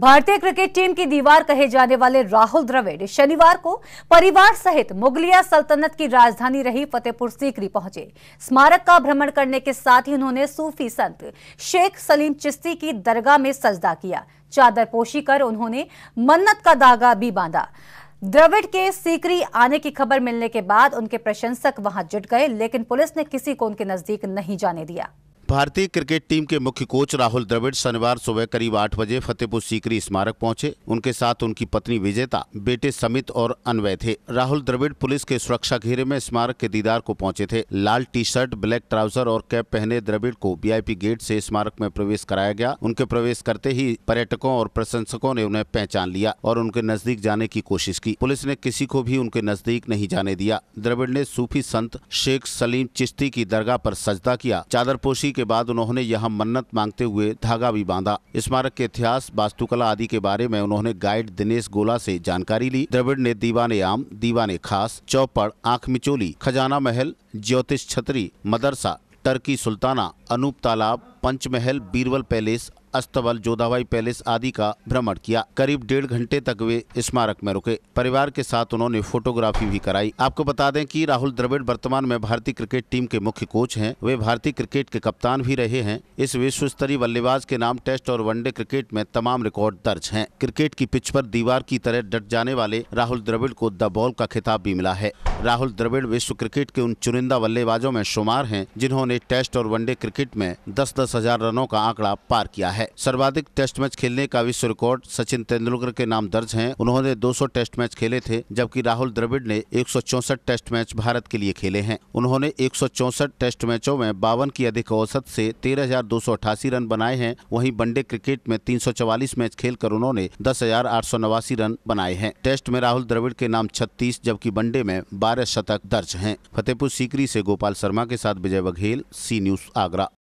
भारतीय cricket team की दीवार कहे जाने वाले राहुल द्रविड़ शनिवार को परिवार सहित मुगलिया सल्तनत की राजधानी रही फतेहपुर सीकरी पहुंचे स्मारक का भ्रमण करने के साथ ही उन्होंने सूफी संत शेख सलीम चिश्ती की दरगाह में सजदा किया चादर पोशी कर उन्होंने मन्नत का दागा भी बांधा द्रविड़ के सीकरी आने की खबर मिलने के बाद उनके प्रशंसक वहां जुट गए लेकिन पुलिस ने किसी को उनके नजदीक नहीं जाने दिया भारतीय क्रिकेट टीम के मुख्य कोच राहुल द्रविड़ शनिवार सुबह करीब आठ बजे फतेहपुर सीकरी स्मारक पहुंचे उनके साथ उनकी पत्नी विजेता बेटे समित और अनवय थे राहुल द्रविड़ पुलिस के सुरक्षा घेरे में स्मारक के दीदार को पहुंचे थे लाल टी शर्ट ब्लैक ट्राउजर और कैप पहने द्रविड़ को वीआईपी गेट से स्मारक में प्रवेश कराया गया उनके प्रवेश करते ही पर्यटकों और प्रशंसकों ने उन्हें पहचान लिया और उनके नजदीक जाने की कोशिश की पुलिस ने किसी को भी उनके नजदीक नहीं जाने दिया द्रविड़ ने सूफी संत शेख सलीम चिश्ती की दरगाह पर सजदा किया चादरपोशी के बाद उन्होंने यहाँ मन्नत मांगते हुए धागा भी बांधा स्मारक के इतिहास वास्तुकला आदि के बारे में उन्होंने गाइड दिनेश गोला से जानकारी ली द्रविड़ ने दीवाने आम दीवाने खास चौपड़ आंख मिचोली खजाना महल ज्योतिष छतरी मदरसा टर्की सुल्ताना अनूप तालाब पंचमहल बीरबल पैलेस अस्तबल जोधाबाई पैलेस आदि का भ्रमण किया करीब डेढ़ घंटे तक वे स्मारक में रुके परिवार के साथ उन्होंने फोटोग्राफी भी कराई आपको बता दें कि राहुल द्रविड़ वर्तमान में भारतीय क्रिकेट टीम के मुख्य कोच हैं वे भारतीय क्रिकेट के कप्तान भी रहे हैं इस विश्व स्तरीय बल्लेबाज के नाम टेस्ट और वनडे क्रिकेट में तमाम रिकॉर्ड दर्ज है क्रिकेट की पिच पर दीवार की तरह डट जाने वाले राहुल द्रविड़ को द बॉल का खिताब भी मिला है राहुल द्रविड़ विश्व क्रिकेट के उन चुनिंदा बल्लेबाजों में शुमार है जिन्होंने टेस्ट और वनडे क्रिकेट में दस दस दस हजार रनों का आंकड़ा पार किया है सर्वाधिक टेस्ट मैच खेलने का विश्व रिकॉर्ड सचिन तेंदुलकर के नाम दर्ज है उन्होंने 200 टेस्ट मैच खेले थे जबकि राहुल द्रविड़ ने एक टेस्ट मैच भारत के लिए खेले हैं उन्होंने एक टेस्ट मैचों में बावन की अधिक औसत से तेरह रन बनाए हैं वहीं वनडे क्रिकेट में 344 मैच खेलकर उन्होंने दस रन बनाए हैं टेस्ट में राहुल द्रविड़ के नाम 36 जबकि वनडे में 12 शतक दर्ज हैं फतेहपुर सीकरी से गोपाल शर्मा के साथ विजय बघेल सी न्यूज आगरा